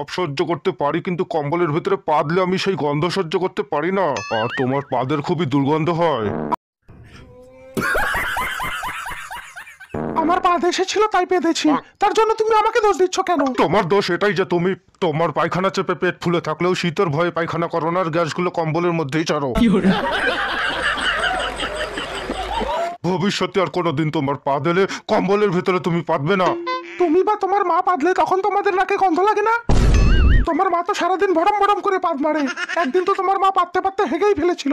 সব সহ্য করতে পারি কিন্তু কম্বলের ভিতরে পাদলে আমি সেই গন্ধ সহ্য করতে পারি না আর তোমার পাদের খুবই দুর্গন্ধ হয় আমার পা ছিল তাই পেঁধেছি তার জন্য তুমি আমাকে দোষ দিচ্ছ কেন তোমার দোষ এটাই যে তুমি তোমার পায়খানা চেপে পেট ফুলে থাকলেও শীতের ভয়ে পায়খানা করো না আর গ্যাসগুলো কম্বলের মধ্যেই ছাড়ো ভবিষ্যতে আর কোনোদিন তোমার পা দিলে কম্বলের ভেতরে তুমি পাতবে না তুমি বা তোমার মা পাদলে তখন তোমাদের নাকে গন্ধ লাগে না তোমার মা তো সারাদিন ভরম ভরম করে পাত মারে একদিন তো তোমার মা পাততে পাততে হেগেই ফেলেছিল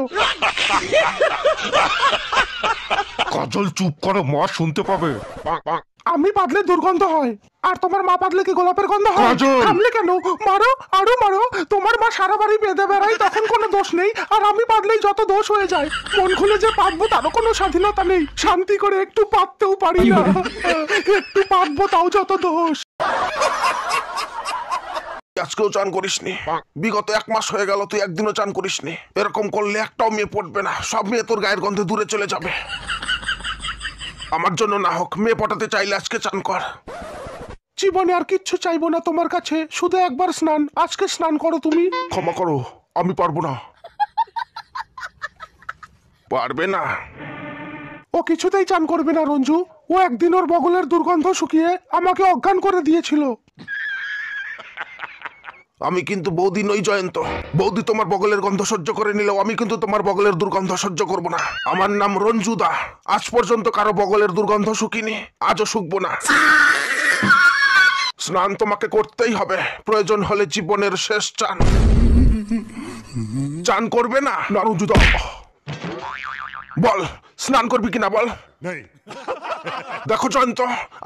কাজল চুপ করো মা শুনতে পাবে আমি পাদলে দুর্গন্ধ হয় আর তোমার মা পাতলে কি গোলাপের গন্ধ হয় থামলে কেন মারো আরো মারো তোমার মা সারা বাড়ি বেঁধে বেড়াই তখন কোনো দোষ নেই আর আমি পাদলেই যত দোষ হয়ে যায় মন খুলে যে পাতবো তারও কোনো স্বাধীনতা নেই শান্তি করে একটু পাততেও পারি না একটু পাতবো তাও যত দোষ আজকেও চান করিসনি বিগত এক মাস হয়ে গেল তুই একদিনও চান করিসনি এরকম করলে একটাও মেয়ে পড়বে না সব মেয়ে তোর গায়ের গন্ধে দূরে চলে যাবে আমার জন্য না হোক মেয়ে পটাতে চাইলে আজকে চান কর জীবনে আর কিচ্ছু চাইবো না তোমার কাছে শুধু একবার স্নান আজকে স্নান করো তুমি ক্ষমা করো আমি পারবো না পারবে না ও কিছুতেই চান করবে না রঞ্জু ও একদিন ওর বগলের দুর্গন্ধ শুকিয়ে আমাকে অজ্ঞান করে দিয়েছিল আমি কিন্তু বৌদি নই জয়ন্ত বৌদি তোমার বগলের গন্ধ সহ্য করে নিলেও আমি কিন্তু তোমার বগলের দুর্গন্ধ সহ্য করব না আমার নাম রঞ্জুদা আজ পর্যন্ত কারো বগলের দুর্গন্ধ শুকিনি আজও শুকবো না স্নান তোমাকে করতেই হবে প্রয়োজন হলে জীবনের শেষ চান চান করবে না নারুজুদা বল স্নান করবি কিনা বল দেখো জয়ন্ত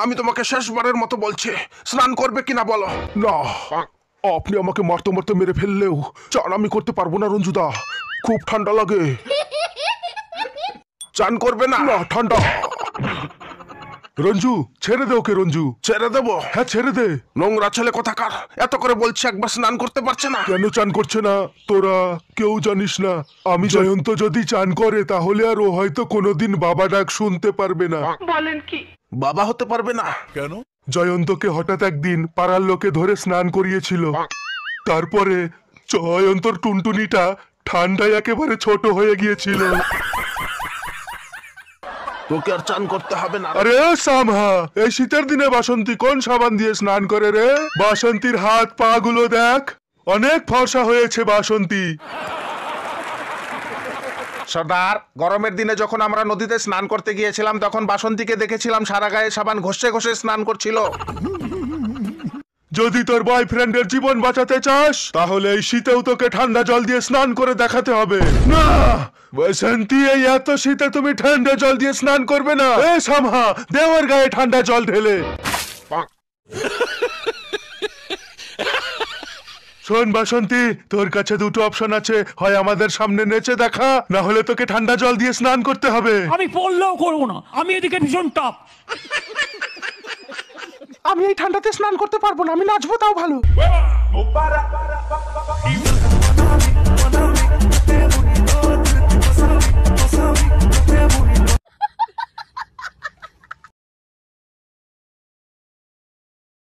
আমি তোমাকে শেষবারের মতো বলছি স্নান করবে কিনা বলো না আপনি আমাকে মারতে মারতে মেরে ফেললেও চান আমি করতে পারবো না রঞ্জুদা খুব ঠান্ডা লাগে চান করবে না না ঠান্ডা রঞ্জু ছেড়ে দে ওকে রঞ্জু ছেড়ে দেব হ্যাঁ ছেড়ে দে নোংরা ছেলে কার এত করে বলছি একবার স্নান করতে পারছে না কেন চান করছে না তোরা কেউ জানিস না আমি জয়ন্ত যদি চান করে তাহলে আর ও হয়তো কোনোদিন বাবা ডাক শুনতে পারবে না বলেন কি বাবা হতে পারবে না কেন জয়ন্তকে হঠাৎ একদিন পাড়ার লোকে ধরে স্নান করিয়েছিল তারপরে জয়ন্তর টুনটুনিটা ঠান্ডায় একেবারে ছোট হয়ে গিয়েছিল তোকে আর চান করতে হবে না আরে সামহা এই শীতের দিনে বাসন্তী কোন সাবান দিয়ে স্নান করে রে বাসন্তীর হাত পা গুলো দেখ অনেক ফর্সা হয়েছে বাসন্তী সর্দার গরমের দিনে যখন আমরা নদীতে স্নান করতে গিয়েছিলাম তখন বাসন্তীকে দেখেছিলাম সারা গায়ে সাবান ঘষে ঘষে স্নান করছিল যদি তোর বয়ফ্রেন্ডের জীবন বাঁচাতে চাস তাহলে এই শীতেও তোকে ঠান্ডা জল দিয়ে স্নান করে দেখাতে হবে না বসন্তি এই এত শীতে তুমি ঠান্ডা জল দিয়ে স্নান করবে না এ সামহা দেওয়ার গায়ে ঠান্ডা জল ঢেলে শোন বাসন্তী তোর কাছে দুটো অপশন আছে হয় আমাদের সামনে নেচে দেখা না হলে তোকে ঠান্ডা জল দিয়ে স্নান করতে হবে আমি পড়লেও করবো না আমি এদিকে ভীষণ টাপ আমি এই ঠান্ডাতে স্নান করতে পারবো না আমি নাচবো তাও ভালো